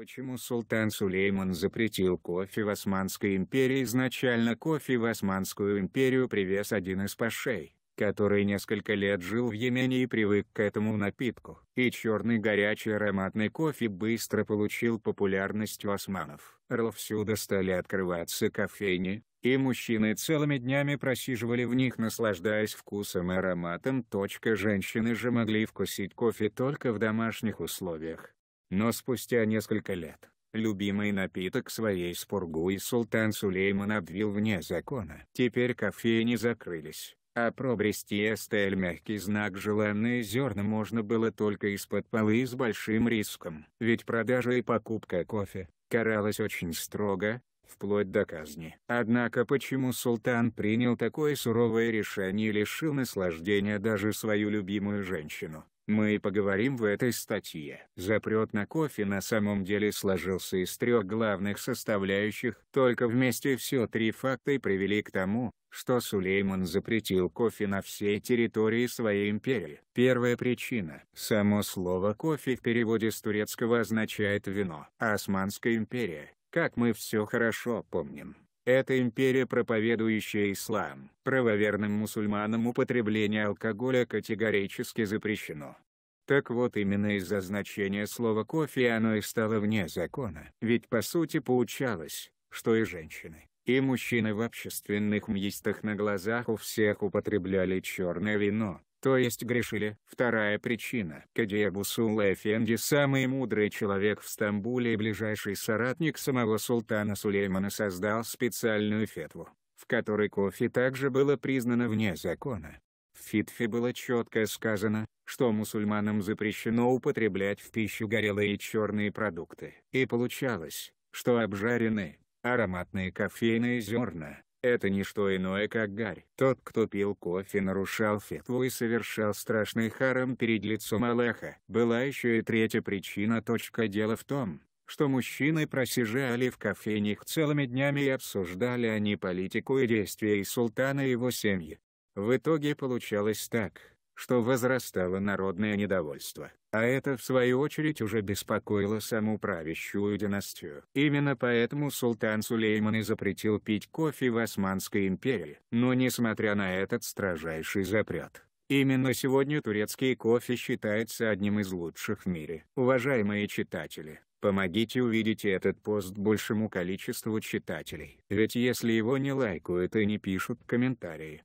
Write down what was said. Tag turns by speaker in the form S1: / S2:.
S1: Почему султан Сулейман запретил кофе в Османской империи? Изначально кофе в Османскую империю привез один из пашей, который несколько лет жил в Йемене и привык к этому напитку. И черный горячий ароматный кофе быстро получил популярность у османов. Всюду стали открываться кофейни, и мужчины целыми днями просиживали в них, наслаждаясь вкусом и ароматом. Женщины же могли вкусить кофе только в домашних условиях. Но спустя несколько лет, любимый напиток своей спургу и султан Сулейман обвил вне закона. Теперь кофейни закрылись, а пробрести Эстель мягкий знак желанные зерна можно было только из-под полы с большим риском. Ведь продажа и покупка кофе каралась очень строго, вплоть до казни. Однако почему султан принял такое суровое решение и лишил наслаждения даже свою любимую женщину? Мы и поговорим в этой статье. Запрет на кофе на самом деле сложился из трех главных составляющих, только вместе все три факта и привели к тому, что Сулейман запретил кофе на всей территории своей империи. Первая причина. Само слово «кофе» в переводе с турецкого означает «вино». Османская империя, как мы все хорошо помним, это империя, проповедующая ислам. Правоверным мусульманам употребление алкоголя категорически запрещено. Так вот именно из-за значения слова «кофе» оно и стало вне закона. Ведь по сути получалось, что и женщины, и мужчины в общественных местах на глазах у всех употребляли черное вино, то есть грешили. Вторая причина. Кадиабу Сула Эфенди самый мудрый человек в Стамбуле и ближайший соратник самого султана Сулеймана создал специальную фетву, в которой кофе также было признано вне закона. Фитфе было четко сказано, что мусульманам запрещено употреблять в пищу горелые и черные продукты. И получалось, что обжаренные, ароматные кофейные зерна, это не что иное как гарь. Тот кто пил кофе нарушал фетву и совершал страшный харам перед лицом Аллаха. Была еще и третья причина. Точка дела в том, что мужчины просижали в кофейнях целыми днями и обсуждали они политику и действия и султана и его семьи. В итоге получалось так, что возрастало народное недовольство, а это в свою очередь уже беспокоило саму правящую династию. Именно поэтому султан Сулейман и запретил пить кофе в Османской империи. Но несмотря на этот строжайший запрет, Именно сегодня турецкий кофе считается одним из лучших в мире. Уважаемые читатели, помогите увидеть этот пост большему количеству читателей. Ведь если его не лайкают и не пишут комментарии,